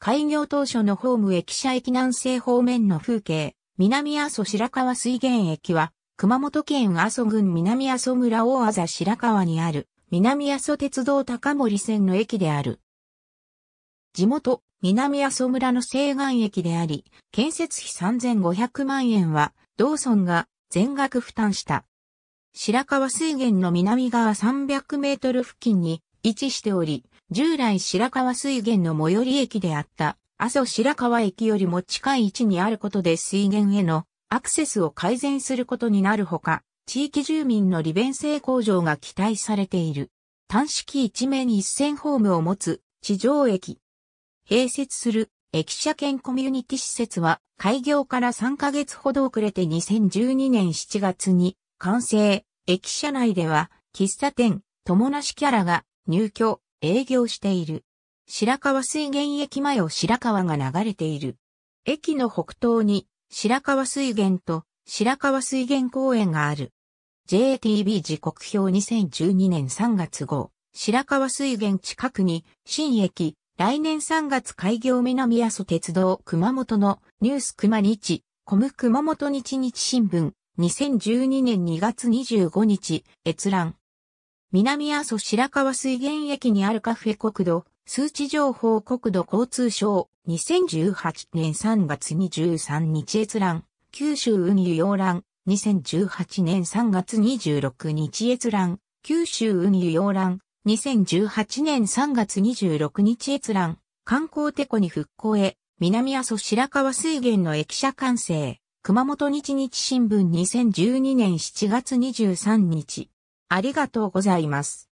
開業当初のホーム駅舎駅南西方面の風景、南阿蘇白川水源駅は、熊本県阿蘇郡南阿蘇村大麻白川にある、南阿蘇鉄道高森線の駅である。地元、南阿蘇村の西岸駅であり、建設費3500万円は、道村が全額負担した。白川水源の南側300メートル付近に位置しており、従来白川水源の最寄り駅であった阿蘇白川駅よりも近い位置にあることで水源へのアクセスを改善することになるほか、地域住民の利便性向上が期待されている。単式一面一線ホームを持つ地上駅。併設する駅舎兼コミュニティ施設は開業から3ヶ月ほど遅れて2012年7月に完成。駅舎内では喫茶店、友なしキャラが入居、営業している。白川水源駅前を白川が流れている。駅の北東に白川水源と白川水源公園がある。JTB 時刻表2012年3月号、白川水源近くに新駅、来年3月開業南阿蘇鉄道熊本のニュース熊日、コム熊本日日新聞、2012年2月25日、閲覧。南阿蘇白川水源駅にあるカフェ国土、数値情報国土交通省、2018年3月23日閲覧、九州運輸要覧、2018年3月26日閲覧、九州運輸要覧、2018年3月26日閲覧、観光テコに復興へ、南阿蘇白川水源の駅舎完成、熊本日日新聞2012年7月23日。ありがとうございます。